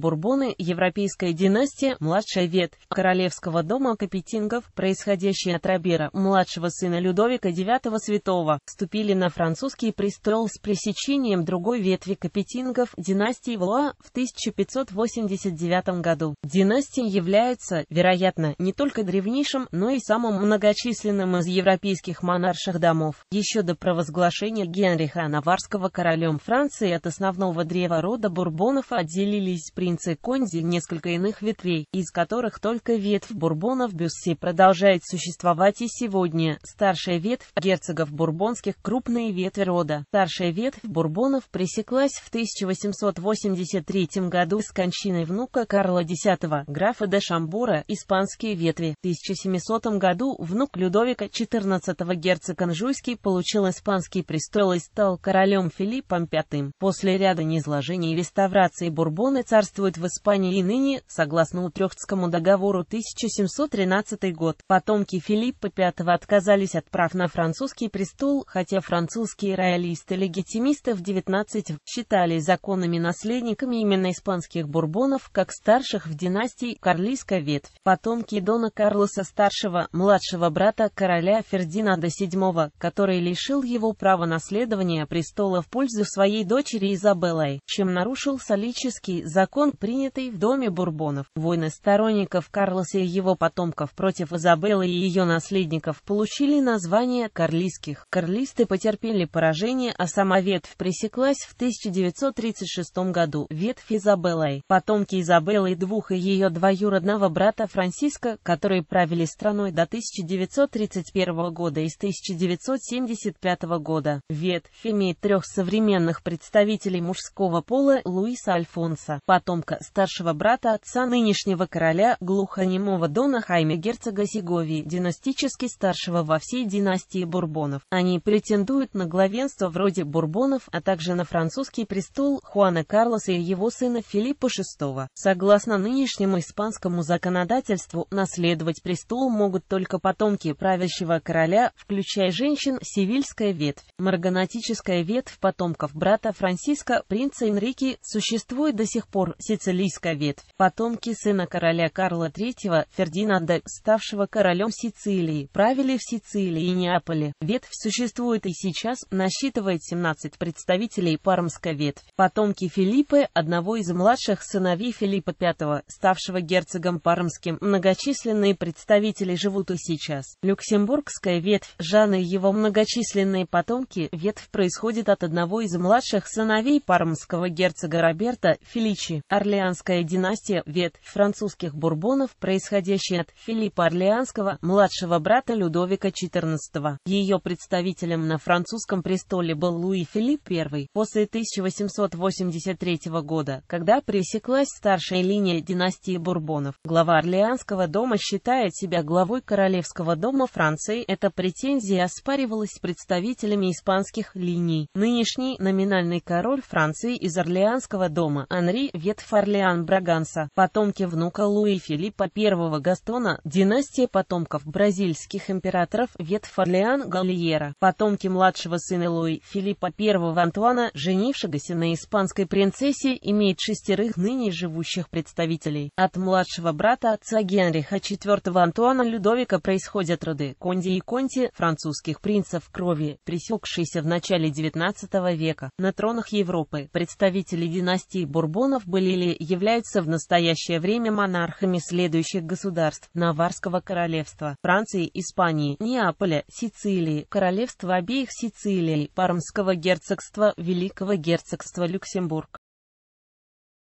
Бурбоны, европейская династия, младшая ветвь королевского дома Капетингов, происходящая от Робера, младшего сына Людовика IX Святого, вступили на французский престол с пресечением другой ветви Капетингов, династии Валуа, в 1589 году. Династия является, вероятно, не только древнейшим, но и самым многочисленным из европейских монарших домов. Еще до провозглашения Генриха Наварского королем Франции от основного древа рода Бурбонов отделились при принца Конди несколько иных ветвей, из которых только ветвь бурбонов Бюсси продолжает существовать и сегодня. Старшая ветвь герцогов бурбонских крупные ветви рода. Старшая ветвь бурбонов пресеклась в 1883 году с кончиной внука Карла X, графа де Шамбура, испанские ветви. В 1700 году внук Людовика XIV герцог Анжуйский получил испанский престол и стал королем Филиппом V. После ряда низложений и реставрации бурбоны царства действует в Испании и ныне, согласно Утрехтскому договору 1713 год. Потомки Филиппа V отказались от прав на французский престол, хотя французские роялисты-легитимисты в 19 считали законными наследниками именно испанских бурбонов, как старших в династии Карлийская ветвь. Потомки Дона Карлоса Старшего, младшего брата короля Фердинанда VII, который лишил его права наследования престола в пользу своей дочери Изабеллой, чем нарушил солический закон закон, принятый в Доме Бурбонов. Войны сторонников Карлоса и его потомков против Изабеллы и ее наследников получили название Карлистских. Карлисты потерпели поражение, а сама ветвь пресеклась в 1936 году. Ветвь Изабеллой. Потомки Изабеллы двух и ее двоюродного брата Франциска, которые правили страной до 1931 года и с 1975 года. Ветвь имеет трех современных представителей мужского пола Луиса Альфонса, потом потомка старшего брата отца нынешнего короля глухонемого Дона Хайме герцога Сеговии, династически старшего во всей династии Бурбонов. Они претендуют на главенство вроде Бурбонов, а также на французский престол Хуана Карлоса и его сына Филиппа VI. Согласно нынешнему испанскому законодательству, наследовать престол могут только потомки правящего короля, включая женщин, сивильская ветвь. Марганатическая ветвь потомков брата Франциска, принца Энрике, существует до сих пор сицилийская ветвь, потомки сына короля Карла III, Фердинанда, ставшего королем Сицилии, правили в Сицилии и Неаполе. Ветвь существует и сейчас, насчитывает 17 представителей Пармской ветвь, потомки Филиппы, одного из младших сыновей Филиппа V, ставшего герцогом пармским. Многочисленные представители живут и сейчас. Люксембургская ветвь, Жан и его многочисленные потомки, ветвь происходит от одного из младших сыновей пармского герцога Роберта Филичи. Орлеанская династия – ветвь французских бурбонов, происходящая от Филиппа Орлеанского, младшего брата Людовика XIV. Ее представителем на французском престоле был Луи Филипп I. После 1883 года, когда пресеклась старшая линия династии бурбонов, глава Орлеанского дома считает себя главой королевского дома Франции. Эта претензия оспаривалась представителями испанских линий. Нынешний номинальный король Франции из Орлеанского дома Анри ветвь граф Браганса, потомки внука Луи Филиппа I Гастона, династия потомков бразильских императоров Вет Орлеан Галиера, потомки младшего сына Луи Филиппа I Антуана, женившегося на испанской принцессе, имеет шестерых ныне живущих представителей. От младшего брата отца Генриха IV Антуана Людовика происходят роды Конди и Конти, французских принцев крови, пресекшиеся в начале XIX века. На тронах Европы представители династии Бурбонов были Карелии являются в настоящее время монархами следующих государств Наварского королевства, Франции, Испании, Неаполя, Сицилии, Королевства обеих Сицилий, Пармского герцогства, Великого герцогства Люксембург.